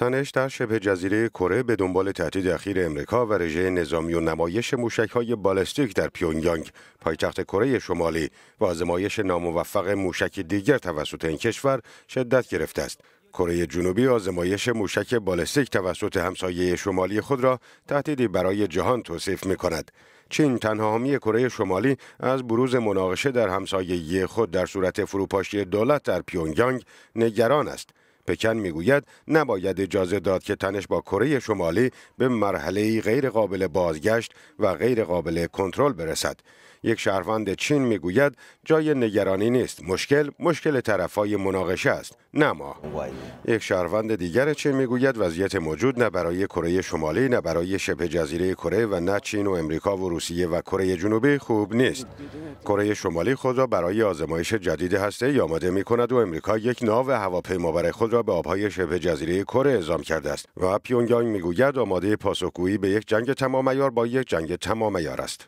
تنش در شبه جزیره کره به دنبال تهدید اخیر امریکا و رژه نظامی و نمایش های بالستیک در پیونگیانگ پایتخت کره شمالی و آزمایش ناموفق موشک دیگر توسط این کشور شدت گرفته است کره جنوبی آزمایش موشک بالستیک توسط همسایه شمالی خود را تهدیدی برای جهان توصیف می کند. چین تنها حامی کره شمالی از بروز مناقشه در همسایه خود در صورت فروپاشی دولت در پیونگیانگ نگران است. پکن میگوید نباید اجازه داد که تنش با کره شمالی به مرحله غیر قابل بازگشت و غیر قابل کنترل برسد یک شهروند چین میگوید جای نگرانی نیست مشکل مشکل طرفای مناقشه است نه ما یک شهروند دیگر چین میگوید وضعیت موجود نه برای کره شمالی نه برای شبه جزیره کره و نه چین و امریکا و روسیه و کره جنوبی خوب نیست کره شمالی خود را برای آزمایش جدید هسته آماده می کند و امریکا یک ناو هواپیمابر خود را به آبهای شبه جزیره کره اعزام کرده است و پیونگیانگ میگوید آماده پاسخگویی به یک جنگ تمام با یک جنگ تمام است